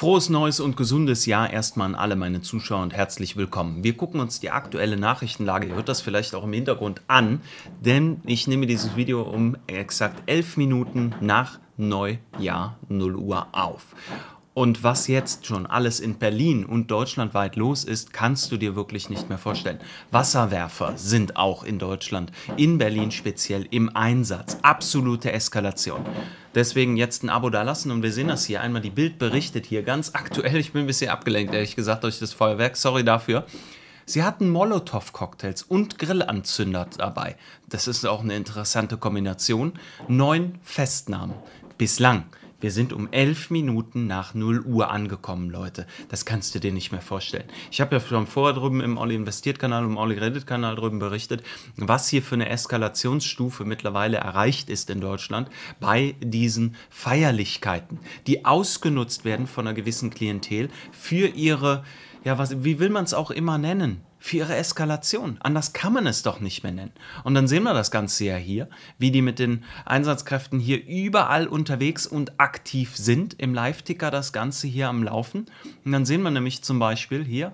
Frohes neues und gesundes Jahr erstmal an alle meine Zuschauer und herzlich willkommen. Wir gucken uns die aktuelle Nachrichtenlage, ihr hört das vielleicht auch im Hintergrund an, denn ich nehme dieses Video um exakt elf Minuten nach Neujahr 0 Uhr auf. Und was jetzt schon alles in Berlin und deutschlandweit los ist, kannst du dir wirklich nicht mehr vorstellen. Wasserwerfer sind auch in Deutschland, in Berlin speziell im Einsatz. Absolute Eskalation. Deswegen jetzt ein Abo da lassen und wir sehen das hier einmal. Die Bild berichtet hier ganz aktuell. Ich bin ein bisschen abgelenkt, ehrlich gesagt, durch das Feuerwerk. Sorry dafür. Sie hatten Molotow-Cocktails und Grillanzünder dabei. Das ist auch eine interessante Kombination. Neun Festnahmen bislang. Wir sind um elf Minuten nach 0 Uhr angekommen, Leute. Das kannst du dir nicht mehr vorstellen. Ich habe ja schon vorher drüben im Olli Investiert Kanal, im Olli Reddit Kanal drüben berichtet, was hier für eine Eskalationsstufe mittlerweile erreicht ist in Deutschland bei diesen Feierlichkeiten, die ausgenutzt werden von einer gewissen Klientel für ihre, ja, was, wie will man es auch immer nennen? für ihre Eskalation. Anders kann man es doch nicht mehr nennen. Und dann sehen wir das Ganze ja hier, wie die mit den Einsatzkräften hier überall unterwegs und aktiv sind. Im Live-Ticker das Ganze hier am Laufen. Und dann sehen wir nämlich zum Beispiel hier,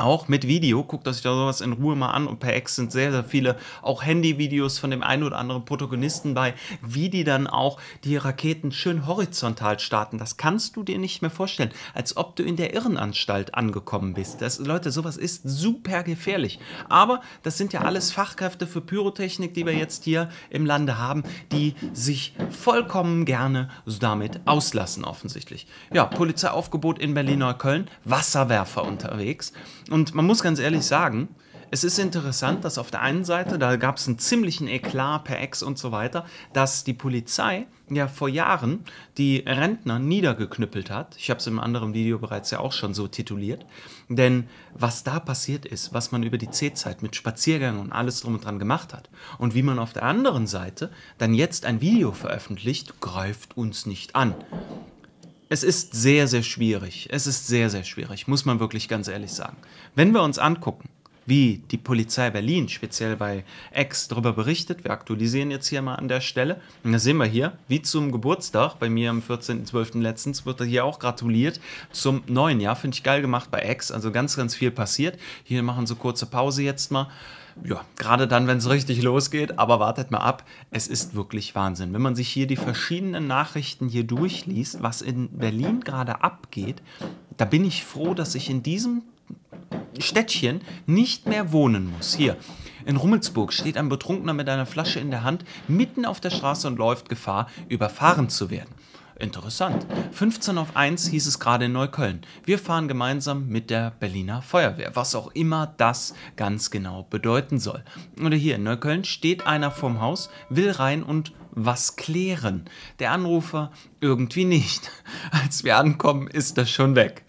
auch mit Video. Guckt euch da sowas in Ruhe mal an. Und per Ex sind sehr, sehr viele auch Handyvideos von dem einen oder anderen Protagonisten bei, wie die dann auch die Raketen schön horizontal starten. Das kannst du dir nicht mehr vorstellen, als ob du in der Irrenanstalt angekommen bist. Das, Leute, sowas ist super gefährlich. Aber das sind ja alles Fachkräfte für Pyrotechnik, die wir jetzt hier im Lande haben, die sich vollkommen gerne damit auslassen, offensichtlich. Ja, Polizeiaufgebot in Berlin-Neukölln, Wasserwerfer unterwegs. Und man muss ganz ehrlich sagen, es ist interessant, dass auf der einen Seite, da gab es einen ziemlichen Eklat per Ex und so weiter, dass die Polizei ja vor Jahren die Rentner niedergeknüppelt hat. Ich habe es im anderen Video bereits ja auch schon so tituliert. Denn was da passiert ist, was man über die C-Zeit mit Spaziergängen und alles drum und dran gemacht hat und wie man auf der anderen Seite dann jetzt ein Video veröffentlicht, greift uns nicht an es ist sehr, sehr schwierig. Es ist sehr, sehr schwierig, muss man wirklich ganz ehrlich sagen. Wenn wir uns angucken, wie die Polizei Berlin speziell bei X darüber berichtet, wir aktualisieren jetzt hier mal an der Stelle, und da sehen wir hier, wie zum Geburtstag bei mir am 14.12. letztens wird hier auch gratuliert zum neuen Jahr, finde ich geil gemacht bei X, also ganz, ganz viel passiert. Hier machen sie kurze Pause jetzt mal ja, gerade dann, wenn es richtig losgeht, aber wartet mal ab, es ist wirklich Wahnsinn. Wenn man sich hier die verschiedenen Nachrichten hier durchliest, was in Berlin gerade abgeht, da bin ich froh, dass ich in diesem Städtchen nicht mehr wohnen muss. Hier, in Rummelsburg steht ein Betrunkener mit einer Flasche in der Hand mitten auf der Straße und läuft Gefahr, überfahren zu werden. Interessant. 15 auf 1 hieß es gerade in Neukölln. Wir fahren gemeinsam mit der Berliner Feuerwehr, was auch immer das ganz genau bedeuten soll. Oder hier in Neukölln steht einer vorm Haus, will rein und was klären. Der Anrufer irgendwie nicht. Als wir ankommen, ist das schon weg.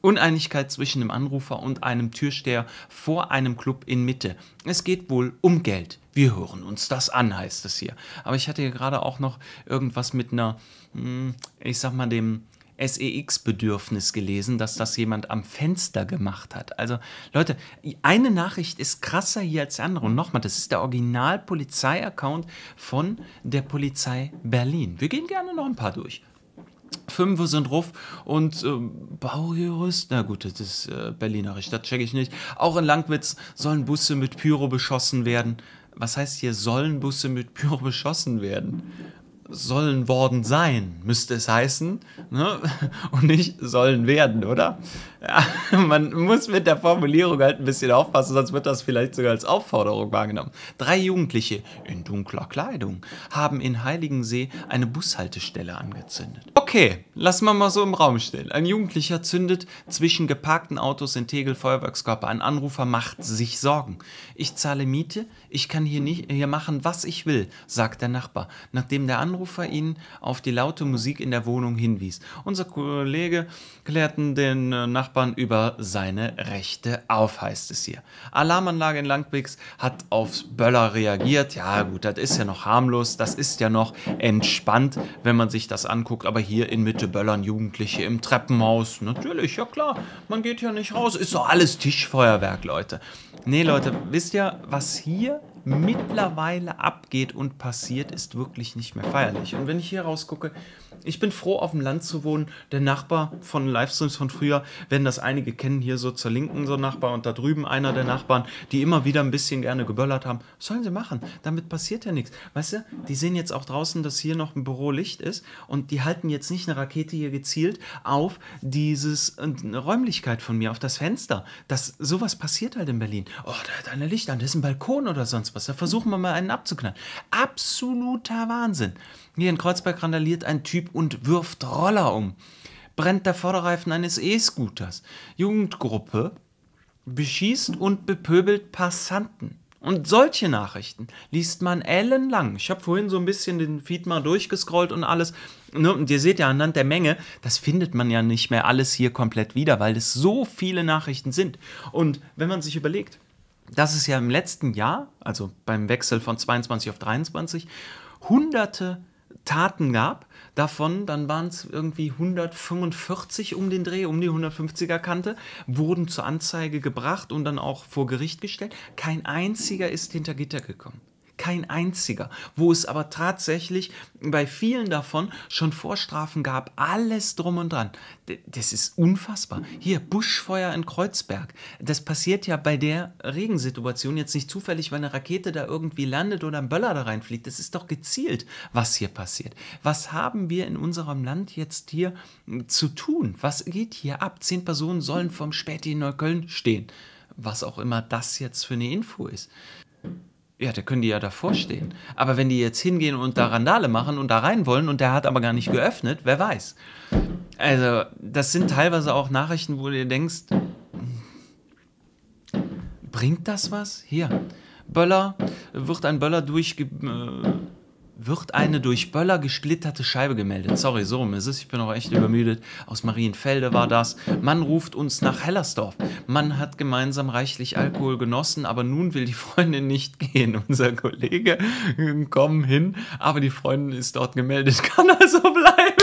Uneinigkeit zwischen dem Anrufer und einem Türsteher vor einem Club in Mitte. Es geht wohl um Geld. Wir hören uns das an, heißt es hier. Aber ich hatte hier gerade auch noch irgendwas mit einer, hm, ich sag mal, dem SEX-Bedürfnis gelesen, dass das jemand am Fenster gemacht hat. Also Leute, eine Nachricht ist krasser hier als die andere. Und nochmal, das ist der Original-Polizei-Account von der Polizei Berlin. Wir gehen gerne noch ein paar durch. Fünfe sind ruf und äh, Baujurist, na gut, das ist äh, Berlinerisch, das checke ich nicht. Auch in Langwitz sollen Busse mit Pyro beschossen werden. Was heißt hier, sollen Busse mit Pyro beschossen werden? Sollen worden sein, müsste es heißen. Ne? Und nicht sollen werden, oder? man muss mit der Formulierung halt ein bisschen aufpassen, sonst wird das vielleicht sogar als Aufforderung wahrgenommen. Drei Jugendliche in dunkler Kleidung haben in Heiligensee eine Bushaltestelle angezündet. Okay, lassen wir mal so im Raum stehen. Ein Jugendlicher zündet zwischen geparkten Autos in Tegel Feuerwerkskörper. Ein Anrufer macht sich Sorgen. Ich zahle Miete, ich kann hier, nicht, hier machen, was ich will, sagt der Nachbar, nachdem der Anrufer ihn auf die laute Musik in der Wohnung hinwies. Unser Kollege klärt den äh, Nachbarn Nachbarn über seine Rechte auf, heißt es hier. Alarmanlage in Langbix hat aufs Böller reagiert. Ja, gut, das ist ja noch harmlos, das ist ja noch entspannt, wenn man sich das anguckt. Aber hier in Mitte böllern Jugendliche im Treppenhaus. Natürlich, ja klar, man geht ja nicht raus. Ist doch alles Tischfeuerwerk, Leute. Nee, Leute, wisst ihr, was hier mittlerweile abgeht und passiert, ist wirklich nicht mehr feierlich. Und wenn ich hier rausgucke, ich bin froh, auf dem Land zu wohnen. Der Nachbar von Livestreams von früher, werden das einige kennen, hier so zur Linken so ein Nachbar und da drüben einer der Nachbarn, die immer wieder ein bisschen gerne geböllert haben. Was sollen sie machen? Damit passiert ja nichts. Weißt du, die sehen jetzt auch draußen, dass hier noch ein Büro Licht ist und die halten jetzt nicht eine Rakete hier gezielt auf dieses äh, Räumlichkeit von mir, auf das Fenster. Das, sowas passiert halt in Berlin. Oh, da hat eine Licht an, das ist ein Balkon oder sonst was was. Da versuchen wir mal einen abzuknallen. Absoluter Wahnsinn. Hier in Kreuzberg randaliert ein Typ und wirft Roller um. Brennt der Vorderreifen eines E-Scooters. Jugendgruppe beschießt und bepöbelt Passanten. Und solche Nachrichten liest man ellenlang. Ich habe vorhin so ein bisschen den Feed mal durchgescrollt und alles. Ne, und ihr seht ja anhand der Menge, das findet man ja nicht mehr alles hier komplett wieder, weil es so viele Nachrichten sind. Und wenn man sich überlegt, dass es ja im letzten Jahr, also beim Wechsel von 22 auf 23, hunderte Taten gab. Davon, dann waren es irgendwie 145 um den Dreh, um die 150er Kante, wurden zur Anzeige gebracht und dann auch vor Gericht gestellt. Kein einziger ist hinter Gitter gekommen kein einziger. Wo es aber tatsächlich bei vielen davon schon Vorstrafen gab, alles drum und dran. Das ist unfassbar. Hier, Buschfeuer in Kreuzberg. Das passiert ja bei der Regensituation jetzt nicht zufällig, weil eine Rakete da irgendwie landet oder ein Böller da reinfliegt. Das ist doch gezielt, was hier passiert. Was haben wir in unserem Land jetzt hier hm, zu tun? Was geht hier ab? Zehn Personen sollen vom Späti in Neukölln stehen was auch immer das jetzt für eine Info ist. Ja, da können die ja davor stehen. Aber wenn die jetzt hingehen und da Randale machen und da rein wollen und der hat aber gar nicht geöffnet, wer weiß. Also, das sind teilweise auch Nachrichten, wo du dir denkst, bringt das was? Hier, Böller, wird ein Böller durchge äh, wird eine durch Böller gesplitterte Scheibe gemeldet. Sorry, so rum ist es. Ich bin auch echt übermüdet. Aus Marienfelde war das. Man ruft uns nach Hellersdorf. Man hat gemeinsam reichlich Alkohol genossen, aber nun will die Freundin nicht gehen. Unser Kollege äh, kommen hin, aber die Freundin ist dort gemeldet, kann also bleiben.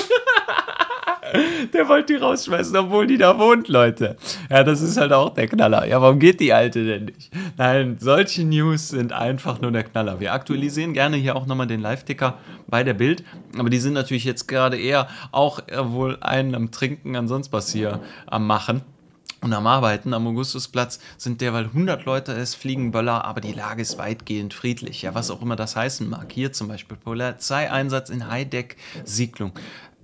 Der wollte die rausschmeißen, obwohl die da wohnt, Leute. Ja, das ist halt auch der Knaller. Ja, warum geht die Alte denn nicht? Nein, solche News sind einfach nur der Knaller. Wir aktualisieren gerne hier auch nochmal den Live-Ticker bei der Bild, aber die sind natürlich jetzt gerade eher auch äh, wohl einen am Trinken, ansonsten was hier am Machen und am Arbeiten am Augustusplatz sind derweil 100 Leute, es fliegen Böller, aber die Lage ist weitgehend friedlich. Ja, was auch immer das heißen mag. Hier zum Beispiel Polizeieinsatz in Heideck-Sieglung.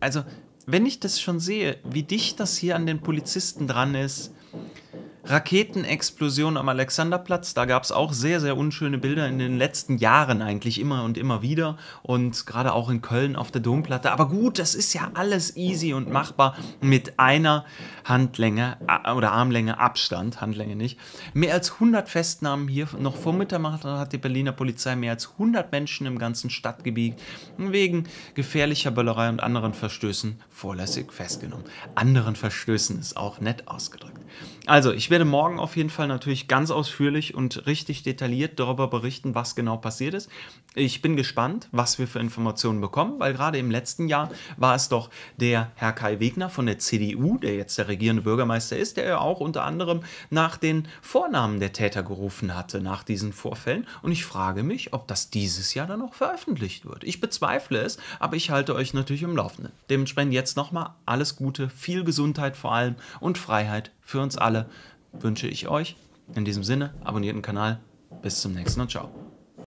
Also wenn ich das schon sehe, wie dicht das hier an den Polizisten dran ist, Raketenexplosion am Alexanderplatz. Da gab es auch sehr, sehr unschöne Bilder in den letzten Jahren eigentlich immer und immer wieder. Und gerade auch in Köln auf der Domplatte. Aber gut, das ist ja alles easy und machbar mit einer Handlänge oder Armlänge Abstand, Handlänge nicht. Mehr als 100 Festnahmen hier. Noch vor Mitternacht hat die Berliner Polizei mehr als 100 Menschen im ganzen Stadtgebiet wegen gefährlicher Böllerei und anderen Verstößen vorlässig festgenommen. Anderen Verstößen ist auch nett ausgedrückt. Also, ich werde werde morgen auf jeden Fall natürlich ganz ausführlich und richtig detailliert darüber berichten, was genau passiert ist. Ich bin gespannt, was wir für Informationen bekommen, weil gerade im letzten Jahr war es doch der Herr Kai Wegner von der CDU, der jetzt der regierende Bürgermeister ist, der ja auch unter anderem nach den Vornamen der Täter gerufen hatte nach diesen Vorfällen. Und ich frage mich, ob das dieses Jahr dann noch veröffentlicht wird. Ich bezweifle es, aber ich halte euch natürlich im Laufenden. Dementsprechend jetzt nochmal alles Gute, viel Gesundheit vor allem und Freiheit für uns alle wünsche ich euch in diesem Sinne, abonniert den Kanal, bis zum nächsten und ciao.